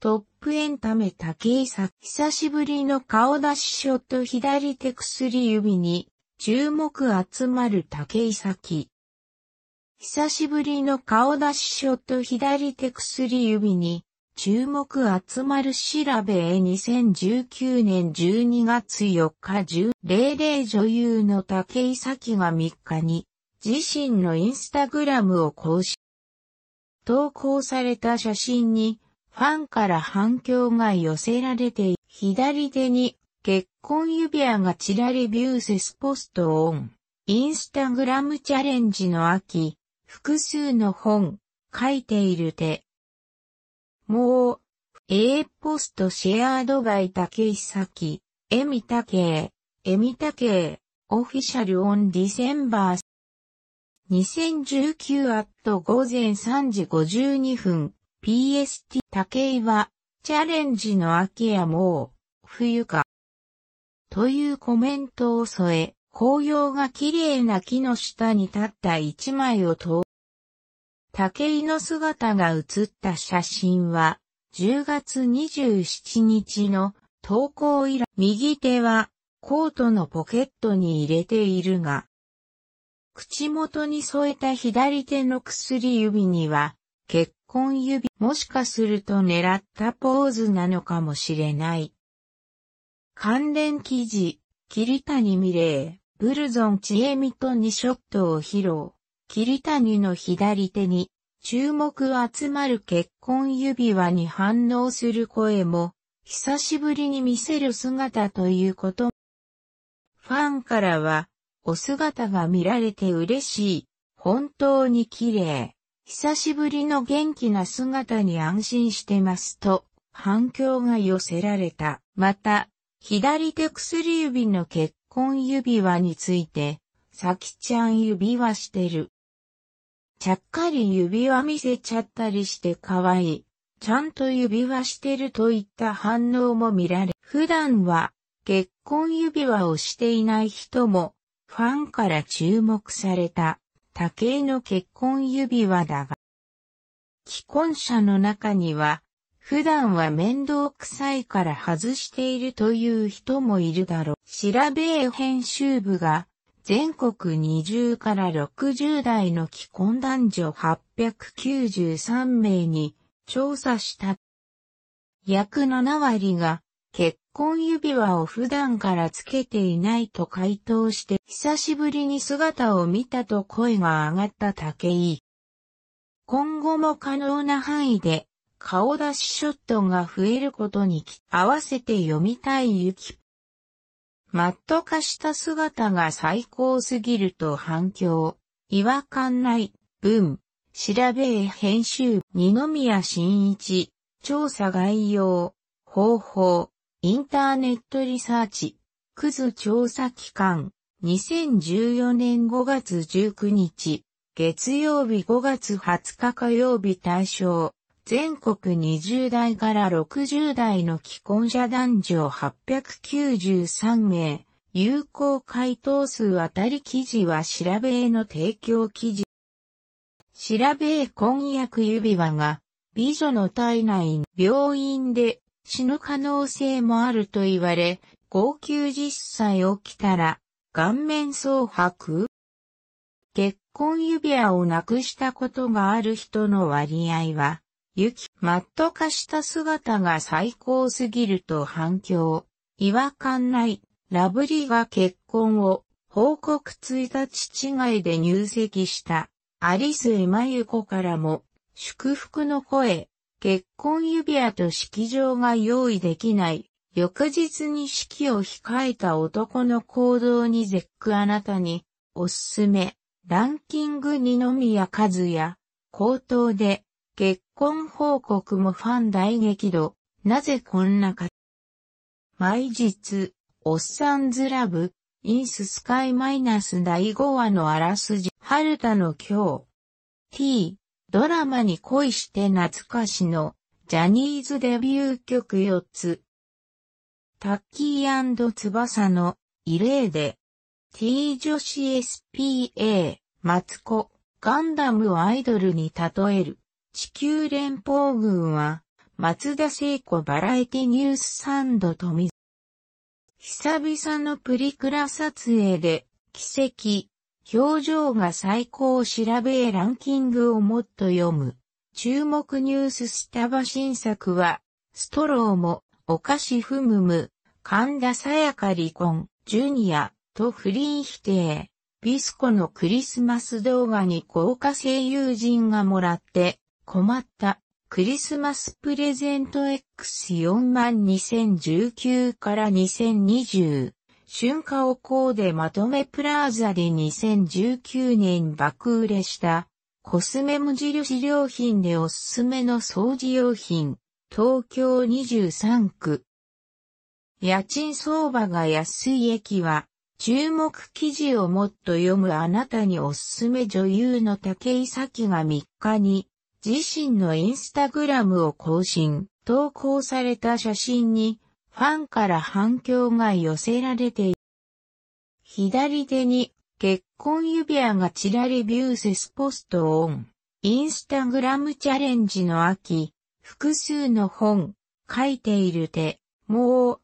トップエンタメ竹井さ久しぶりの顔出しショット左手薬指に注目集まる竹井咲。久しぶりの顔出しショット左手薬指に注目集まる調べへ2019年12月4日1000女優の竹井咲が3日に自身のインスタグラムを更新。投稿された写真にファンから反響が寄せられて、左手に結婚指輪がちらりビューセスポストオン。インスタグラムチャレンジの秋、複数の本、書いている手。もう、A ポストシェアードバイイサキ、エミタケイ、エミタケイ、オフィシャルオンディセンバー2019アット午前3時52分。PST 竹井は、チャレンジの秋やもう、冬か。というコメントを添え、紅葉が綺麗な木の下に立った一枚を投竹井の姿が写った写真は、10月27日の投稿以来、右手はコートのポケットに入れているが、口元に添えた左手の薬指には、血婚指、もしかすると狙ったポーズなのかもしれない。関連記事、桐谷美玲、ブルゾン知恵美と2ショットを披露。桐谷の左手に、注目集まる結婚指輪に反応する声も、久しぶりに見せる姿ということ。ファンからは、お姿が見られて嬉しい。本当に綺麗。久しぶりの元気な姿に安心してますと反響が寄せられた。また、左手薬指の結婚指輪について、さきちゃん指輪してる。ちゃっかり指輪見せちゃったりして可愛い。ちゃんと指輪してるといった反応も見られ、普段は結婚指輪をしていない人もファンから注目された。竹井の結婚指輪だが、既婚者の中には、普段は面倒くさいから外しているという人もいるだろう。調べ編集部が、全国20から60代の既婚男女893名に調査した。約7割が結婚指輪を普段からつけていないと回答して、久しぶりに姿を見たと声が上がった武井。今後も可能な範囲で、顔出しショットが増えることに合わせて読みたいゆき。マット化した姿が最高すぎると反響。違和感ない文。調べ編集。二宮新一。調査概要。方法。インターネットリサーチ、クズ調査機関、2014年5月19日、月曜日5月20日火曜日対象、全国20代から60代の既婚者男女893名、有効回答数あたり記事は調べへの提供記事。調べへ婚約指輪が、美女の体内、病院で死ぬ可能性もあると言われ、号泣実際起きたら、顔面蒼白結婚指輪をなくしたことがある人の割合は、雪、マット化した姿が最高すぎると反響。違和感ない、ラブリが結婚を、報告1日違いで入籍した、アリス・エマユコからも、祝福の声、結婚指輪と式場が用意できない。翌日に式を控えた男の行動に絶句あなたに、おすすめ。ランキング二宮和也、口頭で、結婚報告もファン大激怒。なぜこんなか。毎日、おっさんずラブ、インススカイマイナス第5話のあらすじ、春田の今日。t, ドラマに恋して懐かしのジャニーズデビュー曲4つ。タッキー翼の異例で T 女子 SPA マツコガンダムをアイドルに例える地球連邦軍は松田聖子バラエティニュースサンドと富久々のプリクラ撮影で奇跡表情が最高を調べランキングをもっと読む。注目ニューススタバ新作は、ストローも、お菓子ふむむ、神田沙也加離婚、ジュニア、と不倫否定。ビスコのクリスマス動画に豪華声優陣がもらって、困った。クリスマスプレゼント X4 万2019から2020。春夏をこうでまとめプラーザで2019年爆売れしたコスメ無印良品でおすすめの掃除用品東京23区家賃相場が安い駅は注目記事をもっと読むあなたにおすすめ女優の竹井咲が3日に自身のインスタグラムを更新投稿された写真にファンから反響が寄せられている。左手に結婚指輪がチラリビューセスポストオン。インスタグラムチャレンジの秋、複数の本、書いている手、もう。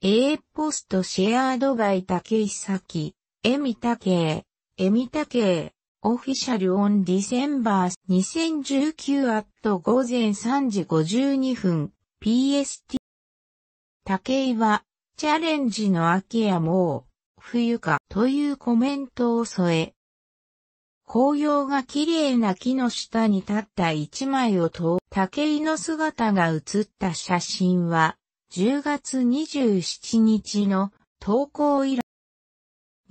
A ポストシェアードバイ竹井咲、エミタケイ、エミタケイ、オフィシャルオンディセンバー2019アット午前3時52分、PST 竹井は、チャレンジの秋やもう、冬か、というコメントを添え、紅葉が綺麗な木の下に立った一枚をと、竹井の姿が写った写真は、10月27日の投稿以来、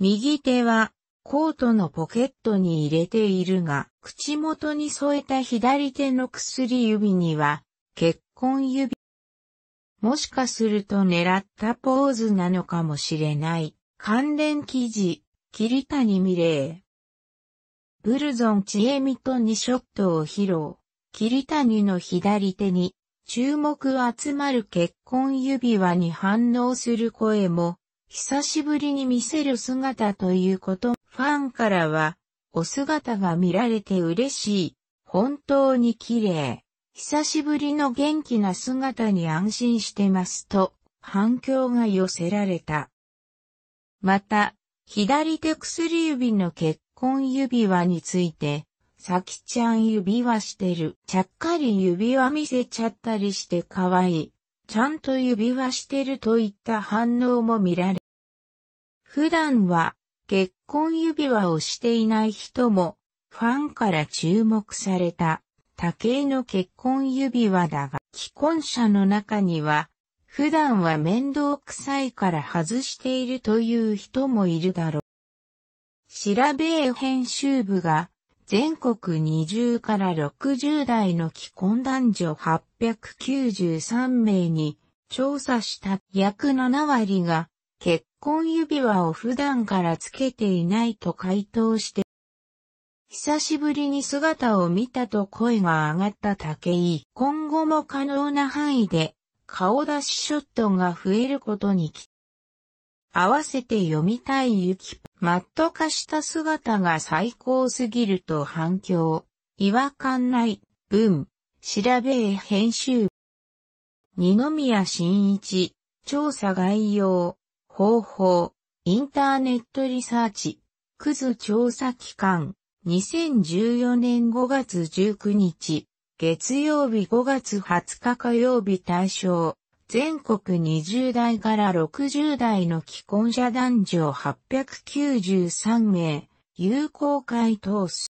右手はコートのポケットに入れているが、口元に添えた左手の薬指には、結婚指もしかすると狙ったポーズなのかもしれない。関連記事、桐谷美玲。ブルゾン千恵美と2ショットを披露。桐谷の左手に注目集まる結婚指輪に反応する声も、久しぶりに見せる姿ということ。ファンからは、お姿が見られて嬉しい。本当に綺麗。久しぶりの元気な姿に安心してますと反響が寄せられた。また、左手薬指の結婚指輪について、さきちゃん指輪してる。ちゃっかり指輪見せちゃったりして可愛い。ちゃんと指輪してるといった反応も見られ。普段は結婚指輪をしていない人もファンから注目された。多形の結婚指輪だが、既婚者の中には、普段は面倒くさいから外しているという人もいるだろう。調べ編集部が、全国20から60代の既婚男女893名に調査した約7割が結婚指輪を普段からつけていないと回答して久しぶりに姿を見たと声が上がった武井。今後も可能な範囲で顔出しショットが増えることに期合わせて読みたいゆき、マット化した姿が最高すぎると反響。違和感ない、文、調べへ編集。二宮真一、調査概要、方法、インターネットリサーチ、クズ調査機関。2014年5月19日、月曜日5月20日火曜日対象、全国20代から60代の既婚者男女893名、有効回答数。